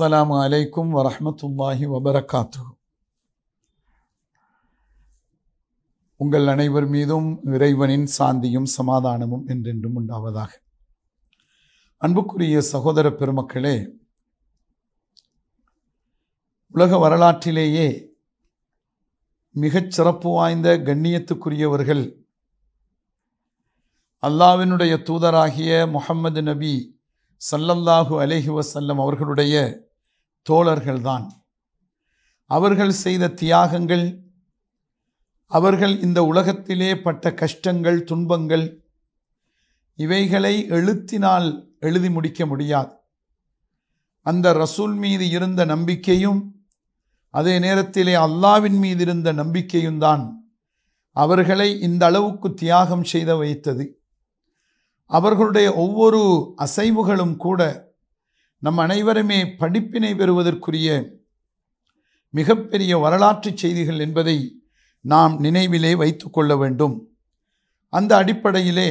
السلام அலைக்கும் ورحمة الله உங்கள் அனைவர் மீதும் இறைவனின் சாந்தியும் சமாதானமும் என்றென்றும் உண்டாவதாக அன்புக்குரிய சகோதர பெருமக்களே உலக வரலாற்றிலேயே மிகச்சிறப்பு சிறப்பு வாய்ந்த கண்ணியத்துக்குரியவர்கள் அல்லாவினுடைய தூதராகிய முகமது நபி சல்லல்லாஹு அலேஹி வசல்லம் அவர்களுடைய தோழர்கள்தான் அவர்கள் செய்த தியாகங்கள் அவர்கள் இந்த உலகத்திலே பட்ட கஷ்டங்கள் துன்பங்கள் இவைகளை எழுத்தினால் எழுதி முடிக்க முடியாது அந்த ரசூல் மீது இருந்த நம்பிக்கையும் அதே நேரத்திலே அல்லாவின் மீது இருந்த நம்பிக்கையும் தான் அவர்களை இந்த அளவுக்கு தியாகம் செய்த வைத்தது அவர்களுடைய ஒவ்வொரு அசைவுகளும் கூட நம் அனைவருமே படிப்பினை பெறுவதற்குரிய மிகப்பெரிய வரலாற்று செய்திகள் என்பதை நாம் நினைவிலே வைத்து கொள்ள வேண்டும் அந்த அடிப்படையிலே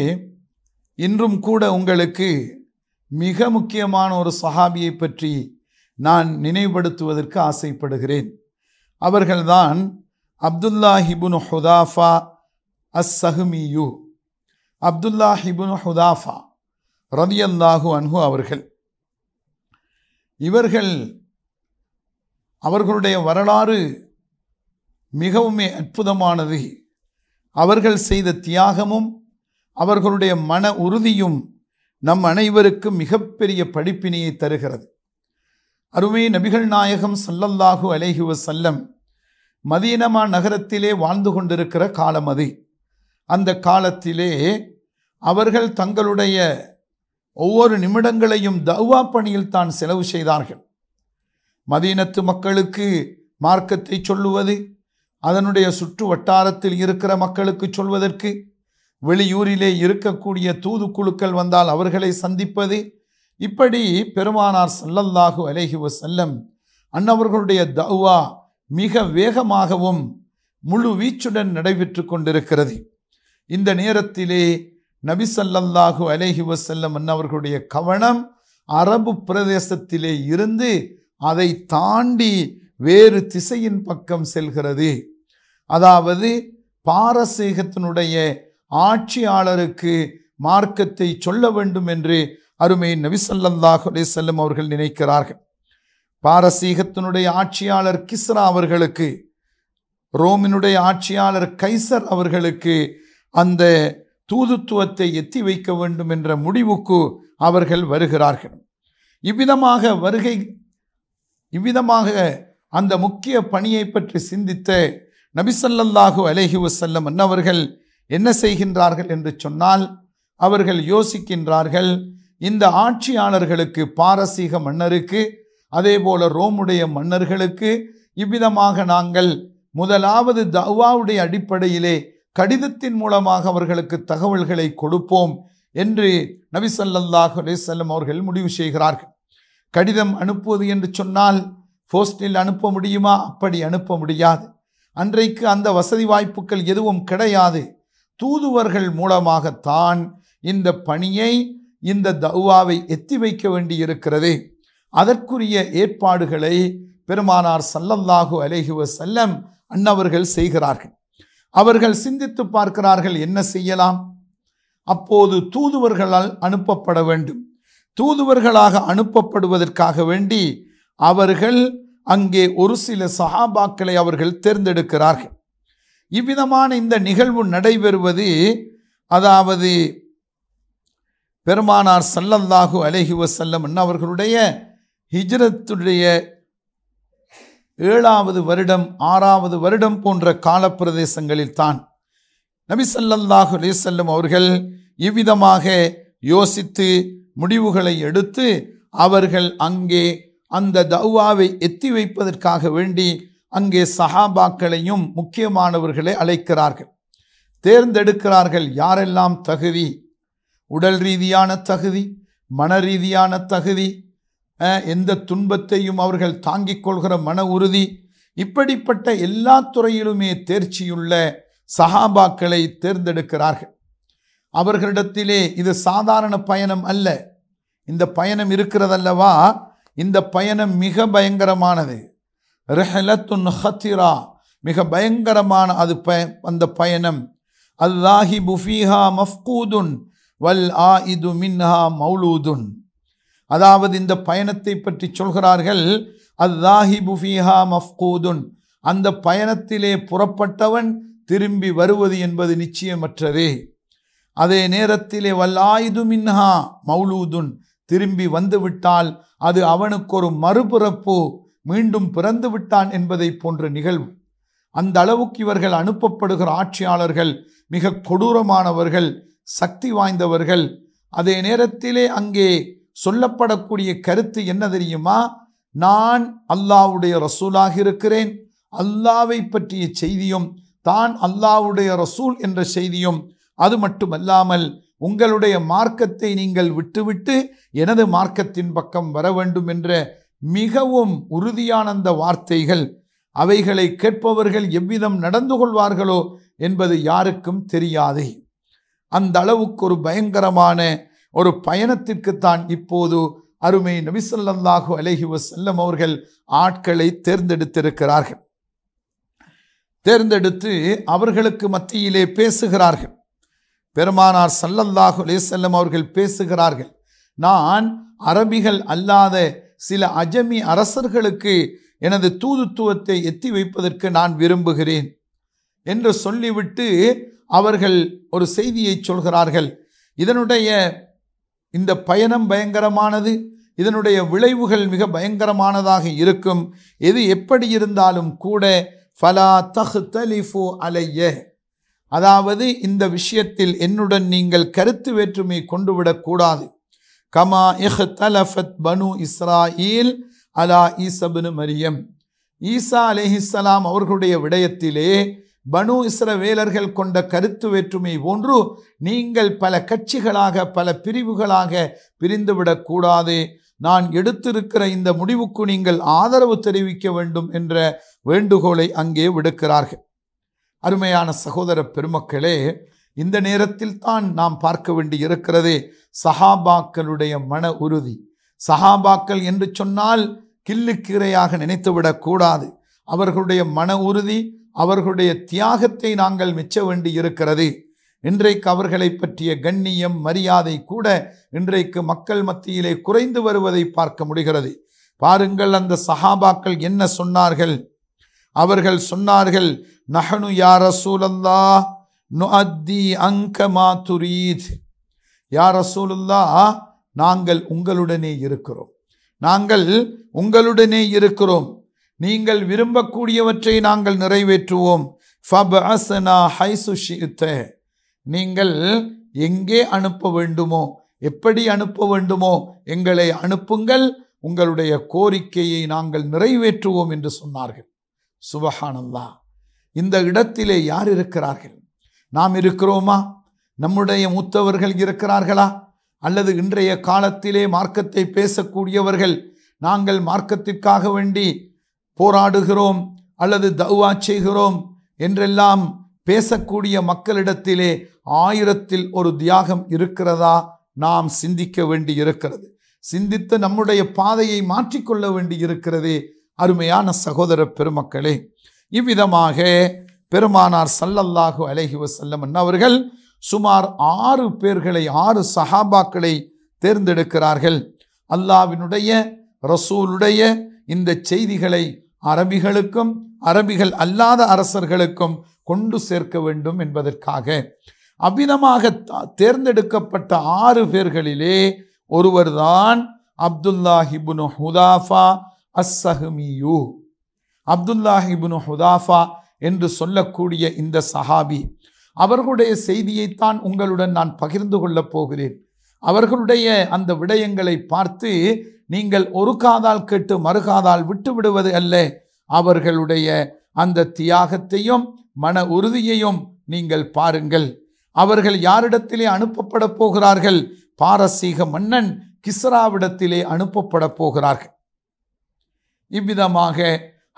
இன்றும் கூட உங்களுக்கு மிக முக்கியமான ஒரு சஹாபியை பற்றி நான் நினைவுபடுத்துவதற்கு ஆசைப்படுகிறேன் அவர்கள்தான் அப்துல்லா ஹிபுன் ஹுதாஃபா அஸ் சஹ்மியு அப்துல்லா ஹிபுன் ஹுதாஃபா ரதியல்லாஹு அன்ஹு அவர்கள் இவர்கள் அவர்களுடைய வரலாறு மிகவுமே அற்புதமானது அவர்கள் செய்த தியாகமும் அவர்களுடைய மன உறுதியும் நம் அனைவருக்கும் மிகப்பெரிய படிப்பினையை தருகிறது அருமை நபிகள் நாயகம் சல்லல்லாஹு அலேஹி செல்லம் மதீனமா நகரத்திலே வாழ்ந்து கொண்டிருக்கிற காலம் அது அந்த காலத்திலே அவர்கள் தங்களுடைய ஒவ்வொரு நிமிடங்களையும் தௌவா பணியில் தான் செலவு செய்தார்கள் மதீனத்து மக்களுக்கு மார்க்கத்தை சொல்லுவது அதனுடைய சுற்று வட்டாரத்தில் இருக்கிற மக்களுக்கு சொல்வதற்கு வெளியூரிலே இருக்கக்கூடிய தூதுக்குழுக்கள் வந்தால் அவர்களை சந்திப்பது இப்படி பெருமானார் சல்லல்லாஹு அலஹி வசல்லம் அன்னவர்களுடைய தௌவா மிக வேகமாகவும் முழு வீச்சுடன் நடைபெற்று கொண்டிருக்கிறது இந்த நேரத்திலே நபிசல்லாஹு அலேஹி வசல்லம் அவர்களுடைய கவனம் அரபு பிரதேசத்திலே இருந்து அதை தாண்டி வேறு திசையின் பக்கம் செல்கிறது அதாவது பாரசீகத்தினுடைய ஆட்சியாளருக்கு மார்க்கத்தை சொல்ல வேண்டும் என்று அருமை நபிசல்லாஹு அலே செல்லம் அவர்கள் நினைக்கிறார்கள் பாரசீகத்தினுடைய ஆட்சியாளர் கிஸ்ரா அவர்களுக்கு ரோமினுடைய ஆட்சியாளர் கைசர் அவர்களுக்கு அந்த தூதுத்துவத்தை எத்தி வைக்க வேண்டும் என்ற முடிவுக்கு அவர்கள் வருகிறார்கள் இவ்விதமாக வருகை இவ்விதமாக அந்த முக்கிய பணியை பற்றி சிந்தித்த நபிசல்லாஹு அலேஹி வசல்லம் அன்னவர்கள் என்ன செய்கின்றார்கள் என்று சொன்னால் அவர்கள் யோசிக்கின்றார்கள் இந்த ஆட்சியாளர்களுக்கு பாரசீக மன்னருக்கு அதே போல ரோமுடைய மன்னர்களுக்கு இவ்விதமாக நாங்கள் முதலாவது தவாவுடைய அடிப்படையிலே கடிதத்தின் மூலமாக அவர்களுக்கு தகவல்களை கொடுப்போம் என்று நபி சல்லல்லாஹ் அலேசல்லம் அவர்கள் முடிவு செய்கிறார்கள் கடிதம் அனுப்புவது என்று சொன்னால் போஸ்டில் அனுப்ப முடியுமா அப்படி அனுப்ப முடியாது அன்றைக்கு அந்த வசதி வாய்ப்புகள் எதுவும் கிடையாது தூதுவர்கள் மூலமாகத்தான் இந்த பணியை இந்த தௌவாவை எத்தி வைக்க வேண்டியிருக்கிறது அதற்குரிய ஏற்பாடுகளை பெருமானார் சல்லல்லாஹு அலேஹுவ செல்லம் அன்னவர்கள் செய்கிறார்கள் அவர்கள் சிந்தித்து பார்க்கிறார்கள் என்ன செய்யலாம் அப்போது தூதுவர்களால் அனுப்பப்பட வேண்டும் தூதுவர்களாக அனுப்பப்படுவதற்காக வேண்டி அவர்கள் அங்கே ஒரு சில சஹாபாக்களை அவர்கள் தேர்ந்தெடுக்கிறார்கள் இவ்விதமான இந்த நிகழ்வு நடைபெறுவது அதாவது பெருமானார் சல்லல்லாஹு அலேஹி வசல்லம் அவர்களுடைய ஹிஜ்ரத்துடைய ஏழாவது வருடம் ஆறாவது வருடம் போன்ற காலப்பிரதேசங்களில்தான் நபிசல்லாஹு செல்லும் அவர்கள் இவ்விதமாக யோசித்து முடிவுகளை எடுத்து அவர்கள் அங்கே அந்த தௌவாவை எத்தி வைப்பதற்காக வேண்டி அங்கே சஹாபாக்களையும் முக்கியமானவர்களை அழைக்கிறார்கள் தேர்ந்தெடுக்கிறார்கள் யாரெல்லாம் தகுதி உடல் ரீதியான தகுதி மன ரீதியான தகுதி எந்த துன்பத்தையும் அவர்கள் தாங்கிக் கொள்கிற மன உறுதி இப்படிப்பட்ட எல்லா துறையிலுமே தேர்ச்சியுள்ள சஹாபாக்களை தேர்ந்தெடுக்கிறார்கள் அவர்களிடத்திலே இது சாதாரண பயணம் அல்ல இந்த பயணம் இருக்கிறதல்லவா இந்த பயணம் மிக பயங்கரமானது ரெஹலத்துன் ஹத்திரா மிக பயங்கரமான அது பய அந்த பயணம் அல்லாஹி புஃபீஹா மஃப்கூதுன் வல் ஆ இது மின்ஹா மௌலூதுன் அதாவது இந்த பயணத்தை பற்றி சொல்கிறார்கள் அது அத்தாஹிபுஃபிஹா மஃப்கூதுன் அந்த பயணத்திலே புறப்பட்டவன் திரும்பி வருவது என்பது நிச்சயமற்றது அதே நேரத்திலே வல்லாயுது மின்ஹா மௌலூதுன் திரும்பி வந்துவிட்டால் அது அவனுக்கு ஒரு மறுபிறப்பு மீண்டும் பிறந்து விட்டான் என்பதை போன்ற நிகழ்வு அந்த அளவுக்கு இவர்கள் அனுப்பப்படுகிற ஆட்சியாளர்கள் மிக கொடூரமானவர்கள் சக்தி வாய்ந்தவர்கள் அதே நேரத்திலே அங்கே சொல்லப்படக்கூடிய கருத்து என்ன தெரியுமா நான் அல்லாவுடைய ரசூலாக இருக்கிறேன் அல்லாவை பற்றிய செய்தியும் தான் அல்லாவுடைய ரசூல் என்ற செய்தியும் அது மட்டுமல்லாமல் உங்களுடைய மார்க்கத்தை நீங்கள் விட்டுவிட்டு எனது மார்க்கத்தின் பக்கம் வர வேண்டும் என்ற மிகவும் உறுதியான அந்த வார்த்தைகள் அவைகளை கேட்பவர்கள் எவ்விதம் நடந்து கொள்வார்களோ என்பது யாருக்கும் தெரியாது அந்த அளவுக்கு ஒரு பயங்கரமான ஒரு பயணத்திற்குத்தான் இப்போது அருமை நபிசல்லாஹு அலஹி வசல்லம் அவர்கள் ஆட்களை தேர்ந்தெடுத்திருக்கிறார்கள் தேர்ந்தெடுத்து அவர்களுக்கு மத்தியிலே பேசுகிறார்கள் பெருமானார் சல்லல்லாஹு செல்லம் அவர்கள் பேசுகிறார்கள் நான் அரபிகள் அல்லாத சில அஜமி அரசர்களுக்கு எனது தூதுத்துவத்தை எத்தி வைப்பதற்கு நான் விரும்புகிறேன் என்று சொல்லிவிட்டு அவர்கள் ஒரு செய்தியை சொல்கிறார்கள் இதனுடைய இந்த பயணம் பயங்கரமானது இதனுடைய விளைவுகள் மிக பயங்கரமானதாக இருக்கும் எது எப்படி இருந்தாலும் கூட ஃபலா தஹ் தலிஃபு அலைய அதாவது இந்த விஷயத்தில் என்னுடன் நீங்கள் கருத்து வேற்றுமை கொண்டுவிடக்கூடாது கமா இஹ் தலஃபத் பனு இஸ்ராயில் அலா ஈசபனு மரியம் ஈசா அலேஹிஸ்லாம் அவர்களுடைய விடயத்திலே பனு இஸ்ரவேலர்கள் கொண்ட கருத்து வேற்றுமை போன்று நீங்கள் பல கட்சிகளாக பல பிரிவுகளாக பிரிந்துவிடக்கூடாது நான் எடுத்திருக்கிற இந்த முடிவுக்கு நீங்கள் ஆதரவு தெரிவிக்க வேண்டும் என்ற வேண்டுகோளை அங்கே விடுக்கிறார்கள் அருமையான சகோதர பெருமக்களே இந்த நேரத்தில் தான் நாம் பார்க்க வேண்டி இருக்கிறது சஹாபாக்களுடைய மன உறுதி சஹாபாக்கள் என்று சொன்னால் கில்லுக்கீரையாக நினைத்துவிடக்கூடாது அவர்களுடைய மன உறுதி அவர்களுடைய தியாகத்தை நாங்கள் மிச்ச வேண்டி இருக்கிறது இன்றைக்கு அவர்களை பற்றிய கண்ணியம் மரியாதை கூட இன்றைக்கு மக்கள் மத்தியிலே குறைந்து வருவதை பார்க்க முடிகிறது பாருங்கள் அந்த சஹாபாக்கள் என்ன சொன்னார்கள் அவர்கள் சொன்னார்கள் நஹனு யார சூலந்தா நுஅத்தி அங்க மாத்துரீத் யார சூலுல்லா நாங்கள் உங்களுடனே இருக்கிறோம் நாங்கள் உங்களுடனே இருக்கிறோம் நீங்கள் விரும்பக்கூடியவற்றை நாங்கள் நிறைவேற்றுவோம் ஃபப் அசனா ஹைசுஷித்த நீங்கள் எங்கே அனுப்ப வேண்டுமோ எப்படி அனுப்ப வேண்டுமோ எங்களை அனுப்புங்கள் உங்களுடைய கோரிக்கையை நாங்கள் நிறைவேற்றுவோம் என்று சொன்னார்கள் சுபஹானல்லா இந்த இடத்திலே யார் இருக்கிறார்கள் நாம் இருக்கிறோமா நம்முடைய மூத்தவர்கள் இருக்கிறார்களா அல்லது இன்றைய காலத்திலே மார்க்கத்தை பேசக்கூடியவர்கள் நாங்கள் மார்க்கத்திற்காக வேண்டி போராடுகிறோம் அல்லது தௌவா செய்கிறோம் என்றெல்லாம் பேசக்கூடிய மக்களிடத்திலே ஆயிரத்தில் ஒரு தியாகம் இருக்கிறதா நாம் சிந்திக்க வேண்டி இருக்கிறது சிந்தித்து நம்முடைய பாதையை மாற்றிக்கொள்ள வேண்டி இருக்கிறது அருமையான சகோதர பெருமக்களே இவ்விதமாக பெருமானார் சல்லல்லாஹு அலஹி வசல்லம் அவர்கள் சுமார் ஆறு பேர்களை ஆறு சஹாபாக்களை தேர்ந்தெடுக்கிறார்கள் அல்லாவினுடைய ரசூலுடைய இந்த செய்திகளை அரபிகளுக்கும் அரபிகள் அல்லாத அரசர்களுக்கும் கொண்டு சேர்க்க வேண்டும் என்பதற்காக அபிதமாக தேர்ந்தெடுக்கப்பட்ட ஆறு பேர்களிலே ஒருவர்தான் அப்துல்லா ஹிபுனு ஹுதாஃபா அஸ்ஸஹமியூ அப்துல்லா ஹிபுனு ஹுதாஃபா என்று சொல்லக்கூடிய இந்த சஹாபி அவர்களுடைய செய்தியைத்தான் உங்களுடன் நான் பகிர்ந்து கொள்ளப் போகிறேன் அவர்களுடைய அந்த விடயங்களை பார்த்து நீங்கள் ஒரு காதால் கேட்டு மறுகாதால் விட்டு விடுவது அல்ல அவர்களுடைய அந்த தியாகத்தையும் மன உறுதியையும் நீங்கள் பாருங்கள் அவர்கள் யாரிடத்திலே அனுப்பப்பட போகிறார்கள் பாரசீக மன்னன் கிஸ்ராவிடத்திலே அனுப்பப்பட போகிறார்கள் இவ்விதமாக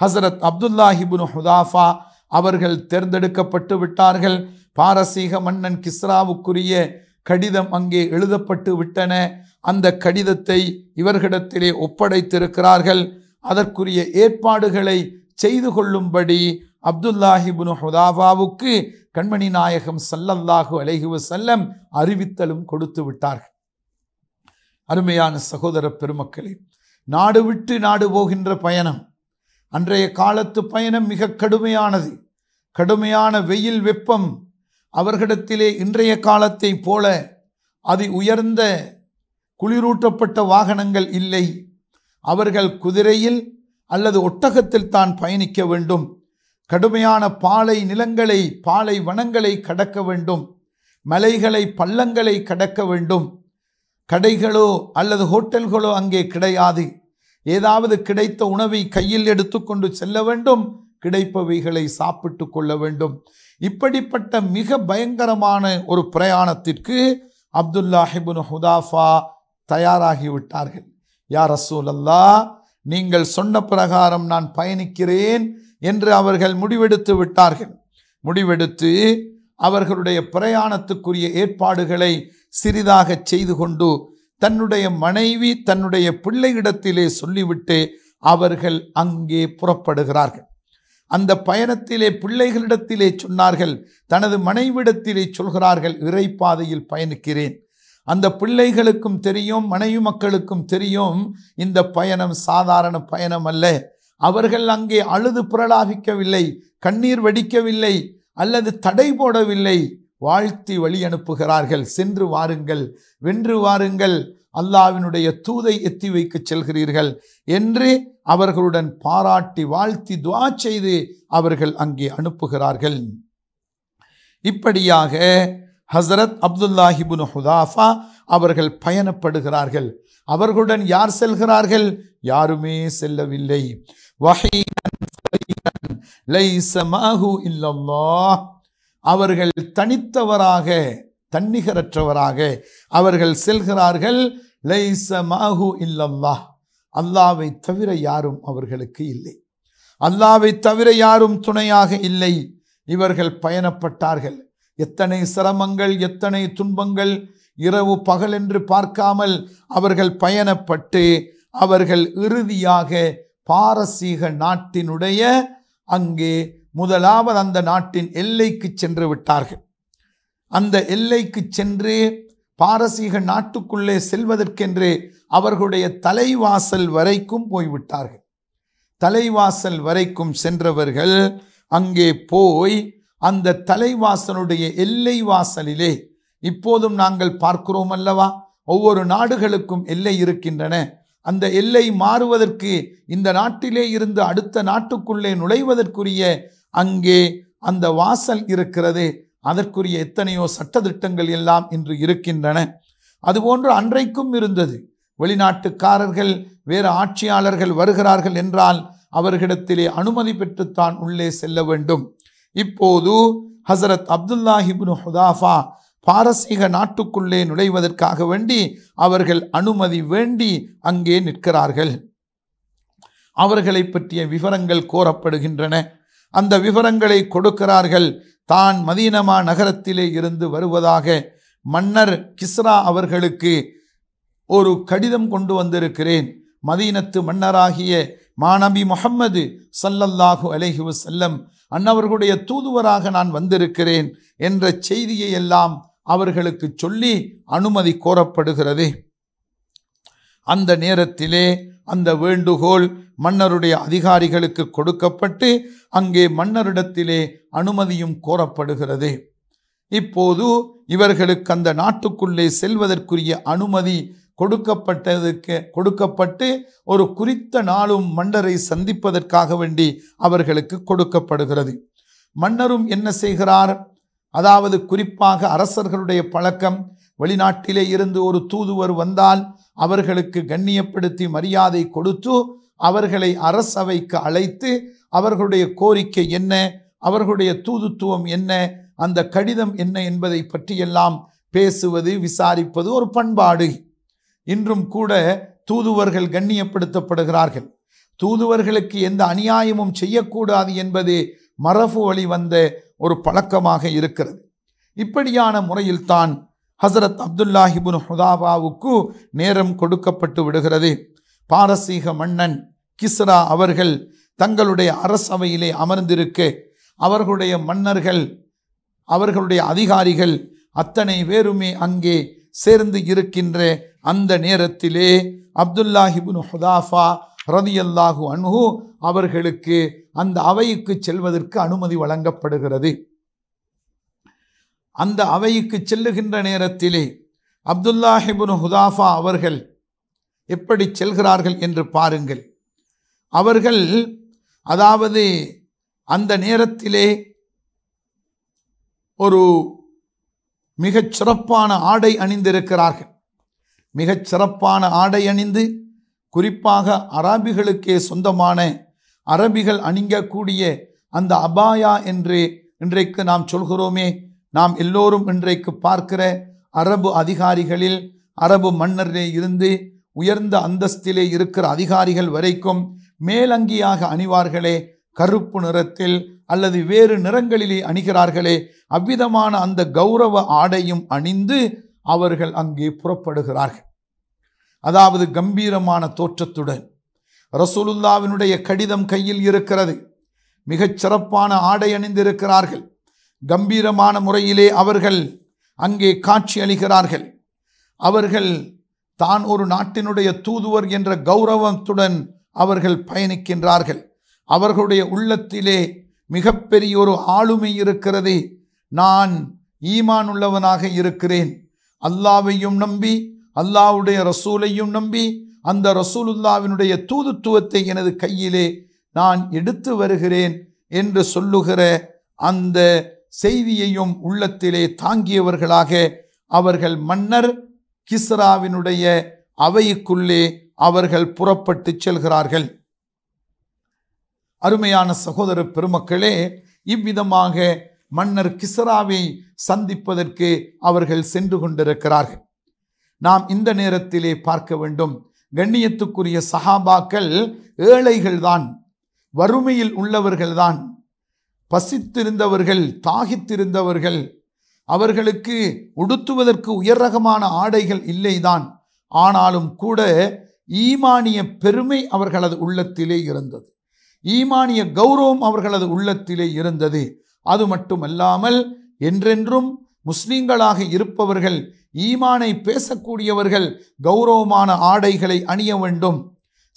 ஹசரத் அப்துல்லாஹிபுன் ஹுதாஃபா அவர்கள் தேர்ந்தெடுக்கப்பட்டு விட்டார்கள் பாரசீக மன்னன் கிஸ்ராவுக்குரிய கடிதம் அங்கே எழுதப்பட்டு விட்டன அந்த கடிதத்தை இவர்களிடத்திலே ஒப்படைத்திருக்கிறார்கள் அதற்குரிய ஏற்பாடுகளை செய்து கொள்ளும்படி அப்துல்லாஹிபுனு ஹுதாபாவுக்கு கண்மணி நாயகம் சல்லல்லாஹு அலைஹுவ செல்லம் அறிவித்தலும் கொடுத்து விட்டார்கள் அருமையான சகோதர பெருமக்களே நாடு விட்டு நாடு போகின்ற பயணம் அன்றைய காலத்து பயணம் மிக கடுமையானது கடுமையான வெயில் வெப்பம் அவர்களிடத்திலே இன்றைய காலத்தை போல அதி உயர்ந்த குளிரூட்டப்பட்ட வாகனங்கள் இல்லை அவர்கள் குதிரையில் அல்லது ஒட்டகத்தில் தான் பயணிக்க வேண்டும் கடுமையான பாலை நிலங்களை பாலை வனங்களை கடக்க வேண்டும் மலைகளை பள்ளங்களை கடக்க வேண்டும் கடைகளோ அல்லது ஹோட்டல்களோ அங்கே கிடையாது ஏதாவது கிடைத்த உணவை கையில் எடுத்துக்கொண்டு செல்ல வேண்டும் கிடைப்பவைகளை சாப்பிட்டு கொள்ள வேண்டும் இப்படிப்பட்ட மிக பயங்கரமான ஒரு பிரயாணத்திற்கு அப்துல்லா ஹிபுன் ஹுதாஃபா தயாராகிவிட்டார்கள் யார் ரசூல் அல்லா நீங்கள் சொன்ன பிரகாரம் நான் பயணிக்கிறேன் என்று அவர்கள் முடிவெடுத்து விட்டார்கள் முடிவெடுத்து அவர்களுடைய பிரயாணத்துக்குரிய ஏற்பாடுகளை சிறிதாக செய்து கொண்டு தன்னுடைய மனைவி தன்னுடைய பிள்ளையிடத்திலே சொல்லிவிட்டு அவர்கள் அங்கே புறப்படுகிறார்கள் அந்த பயணத்திலே பிள்ளைகளிடத்திலே சொன்னார்கள் தனது மனைவிடத்திலே சொல்கிறார்கள் இறைப்பாதையில் பயணிக்கிறேன் அந்த பிள்ளைகளுக்கும் தெரியும் மனைவி மக்களுக்கும் தெரியும் இந்த பயணம் சாதாரண பயணம் அல்ல அவர்கள் அங்கே அழுது புரளாவிக்கவில்லை கண்ணீர் வடிக்கவில்லை அல்லது தடை போடவில்லை வாழ்த்தி வழி அனுப்புகிறார்கள் சென்று வாருங்கள் வென்று வாருங்கள் அல்லாவினுடைய தூதை எத்தி வைக்க செல்கிறீர்கள் என்று அவர்களுடன் பாராட்டி வாழ்த்தி துவா செய்து அவர்கள் அங்கே அனுப்புகிறார்கள் இப்படியாக ஹசரத் அப்துல்லாஹிபுன் ஹுதாஃபா அவர்கள் பயணப்படுகிறார்கள் அவர்களுடன் யார் செல்கிறார்கள் யாருமே செல்லவில்லை அவர்கள் தனித்தவராக தன்னிகரற்றவராக அவர்கள் செல்கிறார்கள் லைசமாஹு இல்லல்லாஹ் அல்லாவை தவிர யாரும் அவர்களுக்கு இல்லை அல்லாவை தவிர யாரும் துணையாக இல்லை இவர்கள் பயணப்பட்டார்கள் எத்தனை சிரமங்கள் எத்தனை துன்பங்கள் இரவு பகல் என்று பார்க்காமல் அவர்கள் பயணப்பட்டு அவர்கள் இறுதியாக பாரசீக நாட்டினுடைய அங்கே முதலாவது அந்த நாட்டின் எல்லைக்கு சென்று விட்டார்கள் அந்த எல்லைக்கு சென்று பாரசீக நாட்டுக்குள்ளே செல்வதற்கென்றே அவர்களுடைய தலைவாசல் வரைக்கும் போய்விட்டார்கள் தலைவாசல் வரைக்கும் சென்றவர்கள் அங்கே போய் அந்த தலைவாசலுடைய எல்லை வாசலிலே இப்போதும் நாங்கள் பார்க்கிறோம் அல்லவா ஒவ்வொரு நாடுகளுக்கும் எல்லை இருக்கின்றன அந்த எல்லை மாறுவதற்கு இந்த நாட்டிலே இருந்து அடுத்த நாட்டுக்குள்ளே நுழைவதற்குரிய அங்கே அந்த வாசல் இருக்கிறது அதற்குரிய எத்தனையோ சட்டத்திட்டங்கள் எல்லாம் இன்று இருக்கின்றன அதுபோன்று அன்றைக்கும் இருந்தது வெளிநாட்டுக்காரர்கள் வேறு ஆட்சியாளர்கள் வருகிறார்கள் என்றால் அவர்களிடத்திலே அனுமதி பெற்றுத்தான் உள்ளே செல்ல வேண்டும் இப்போது ஹசரத் அப்துல்லாஹிபுன் ஹுதாஃபா பாரசீக நாட்டுக்குள்ளே நுழைவதற்காக வேண்டி அவர்கள் அனுமதி வேண்டி அங்கே நிற்கிறார்கள் அவர்களை பற்றிய விவரங்கள் கோரப்படுகின்றன அந்த விவரங்களை கொடுக்கிறார்கள் தான் மதீனமா நகரத்திலே இருந்து வருவதாக மன்னர் கிஸ்ரா அவர்களுக்கு ஒரு கடிதம் கொண்டு வந்திருக்கிறேன் மதீனத்து மன்னராகிய மாநபி முகம்மது சல்லல்லாஹு அலஹி வசல்லம் அன்னவர்களுடைய தூதுவராக நான் வந்திருக்கிறேன் என்ற செய்தியை எல்லாம் அவர்களுக்கு சொல்லி அனுமதி கோரப்படுகிறது அந்த நேரத்திலே அந்த வேண்டுகோள் மன்னருடைய அதிகாரிகளுக்கு கொடுக்கப்பட்டு அங்கே மன்னரிடத்திலே அனுமதியும் கோரப்படுகிறது இப்போது இவர்களுக்கு அந்த நாட்டுக்குள்ளே செல்வதற்குரிய அனுமதி கொடுக்கப்பட்டதுக்கு கொடுக்கப்பட்டு ஒரு குறித்த நாளும் மன்னரை சந்திப்பதற்காக வேண்டி அவர்களுக்கு கொடுக்கப்படுகிறது மன்னரும் என்ன செய்கிறார் அதாவது குறிப்பாக அரசர்களுடைய பழக்கம் வெளிநாட்டிலே இருந்து ஒரு தூதுவர் வந்தால் அவர்களுக்கு கண்ணியப்படுத்தி மரியாதை கொடுத்து அவர்களை அரசவைக்கு அழைத்து அவர்களுடைய கோரிக்கை என்ன அவர்களுடைய தூதுத்துவம் என்ன அந்த கடிதம் என்ன என்பதை பற்றியெல்லாம் பேசுவது விசாரிப்பது ஒரு பண்பாடு இன்றும் கூட தூதுவர்கள் கண்ணியப்படுத்தப்படுகிறார்கள் தூதுவர்களுக்கு எந்த அநியாயமும் செய்யக்கூடாது என்பது மரபு வழி வந்த ஒரு பழக்கமாக இருக்கிறது இப்படியான முறையில்தான் ஹசரத் அப்துல்லாஹிபுன் ஹுதாபாவுக்கு நேரம் கொடுக்கப்பட்டு விடுகிறது பாரசீக மன்னன் கிஸ்ரா அவர்கள் தங்களுடைய அரசவையிலே அமர்ந்திருக்க அவர்களுடைய மன்னர்கள் அவர்களுடைய அதிகாரிகள் அத்தனை பேருமே அங்கே சேர்ந்து இருக்கின்ற அந்த நேரத்திலே அப்துல்லாஹிபுன் ஹுதாஃபா ரதியல்லாஹு அன்ஹு அவர்களுக்கு அந்த அவைக்கு செல்வதற்கு அனுமதி வழங்கப்படுகிறது அந்த அவைக்கு செல்லுகின்ற நேரத்திலே அப்துல்லாஹிபுன் ஹுதாஃபா அவர்கள் எப்படி செல்கிறார்கள் என்று பாருங்கள் அவர்கள் அதாவது அந்த நேரத்திலே ஒரு மிகச் சிறப்பான ஆடை அணிந்திருக்கிறார்கள் மிகச் சிறப்பான ஆடை அணிந்து குறிப்பாக அராபிகளுக்கே சொந்தமான அரபிகள் அணிங்கக்கூடிய அந்த அபாயா என்று இன்றைக்கு நாம் சொல்கிறோமே நாம் எல்லோரும் இன்றைக்கு பார்க்கிற அரபு அதிகாரிகளில் அரபு மன்னரிலே இருந்து உயர்ந்த அந்தஸ்திலே இருக்கிற அதிகாரிகள் வரைக்கும் மேலங்கியாக அணிவார்களே கருப்பு நிறத்தில் அல்லது வேறு நிறங்களிலே அணிகிறார்களே அவ்விதமான அந்த கௌரவ ஆடையும் அணிந்து அவர்கள் அங்கே புறப்படுகிறார்கள் அதாவது கம்பீரமான தோற்றத்துடன் ரசூலுல்லாவினுடைய கடிதம் கையில் இருக்கிறது மிகச் சிறப்பான ஆடை அணிந்திருக்கிறார்கள் கம்பீரமான முறையிலே அவர்கள் அங்கே காட்சி அளிக்கிறார்கள் அவர்கள் தான் ஒரு நாட்டினுடைய தூதுவர் என்ற கௌரவத்துடன் அவர்கள் பயணிக்கின்றார்கள் அவர்களுடைய உள்ளத்திலே மிகப்பெரிய ஒரு ஆளுமை இருக்கிறது நான் ஈமான் உள்ளவனாக இருக்கிறேன் அல்லாவையும் நம்பி அல்லாவுடைய ரசூலையும் நம்பி அந்த ரசூலுல்லாவினுடைய தூதுத்துவத்தை எனது கையிலே நான் எடுத்து வருகிறேன் என்று சொல்லுகிற அந்த செய்தியையும் உள்ளத்திலே தாங்கியவர்களாக அவர்கள் மன்னர் கிஸ்ராவினுடைய அவைக்குள்ளே அவர்கள் புறப்பட்டு செல்கிறார்கள் அருமையான சகோதர பெருமக்களே இவ்விதமாக மன்னர் கிசராவை சந்திப்பதற்கு அவர்கள் சென்று கொண்டிருக்கிறார்கள் நாம் இந்த நேரத்திலே பார்க்க வேண்டும் கண்ணியத்துக்குரிய சகாபாக்கள் ஏழைகள்தான் வறுமையில் உள்ளவர்கள்தான் பசித்திருந்தவர்கள் தாகித்திருந்தவர்கள் அவர்களுக்கு உடுத்துவதற்கு உயர் ரகமான ஆடைகள் இல்லைதான் ஆனாலும் கூட ஈமானிய பெருமை அவர்களது உள்ளத்திலே இருந்தது ஈமானிய கௌரவம் அவர்களது உள்ளத்திலே இருந்தது அது மட்டுமல்லாமல் என்றென்றும் முஸ்லீம்களாக இருப்பவர்கள் ஈமானை பேசக்கூடியவர்கள் கௌரவமான ஆடைகளை அணிய வேண்டும்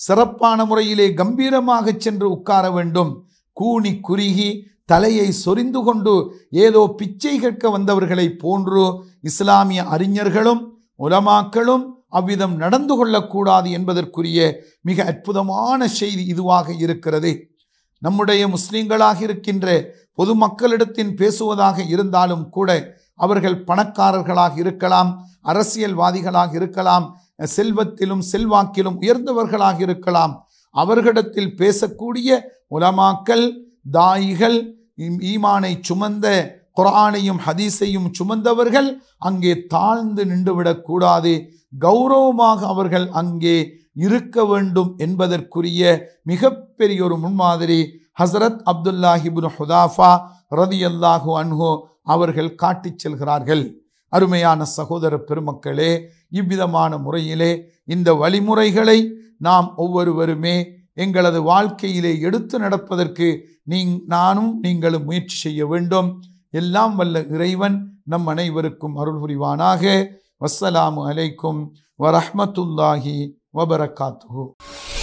சிறப்பான முறையிலே கம்பீரமாக சென்று உட்கார வேண்டும் கூணி குறுகி தலையை சொரிந்து கொண்டு ஏதோ பிச்சை கேட்க வந்தவர்களை போன்று இஸ்லாமிய அறிஞர்களும் உலமாக்களும் அவ்விதம் நடந்து கொள்ளக்கூடாது என்பதற்குரிய மிக அற்புதமான செய்தி இதுவாக இருக்கிறது நம்முடைய முஸ்லீம்களாக இருக்கின்ற பொதுமக்களிடத்தில் பேசுவதாக இருந்தாலும் கூட அவர்கள் பணக்காரர்களாக இருக்கலாம் அரசியல்வாதிகளாக இருக்கலாம் செல்வத்திலும் செல்வாக்கிலும் உயர்ந்தவர்களாக இருக்கலாம் அவர்களிடத்தில் பேசக்கூடிய உலமாக்கல் தாயிகள் ஈமானை சுமந்த குரானையும் ஹதீஸையும் சுமந்தவர்கள் அங்கே தாழ்ந்து நின்றுவிடக்கூடாது கௌரவமாக அவர்கள் அங்கே இருக்க வேண்டும் என்பதற்குரிய மிகப்பெரிய ஒரு முன்மாதிரி ஹசரத் அப்துல்லாஹிபுன் ஹுதாஃபா ரதி அல்லாஹு அன்ஹோ அவர்கள் காட்டிச் செல்கிறார்கள் அருமையான சகோதர பெருமக்களே இவ்விதமான முறையிலே இந்த வழிமுறைகளை நாம் ஒவ்வொருவருமே எங்களது வாழ்க்கையிலே எடுத்து நடப்பதற்கு நீ நானும் நீங்களும் முயற்சி செய்ய வேண்டும் எல்லாம் வல்ல இறைவன் நம் அனைவருக்கும் அருள் புரிவானாக வசலாமு அலைக்கும் வரஹமத்துல்லாஹி வபரகாத்து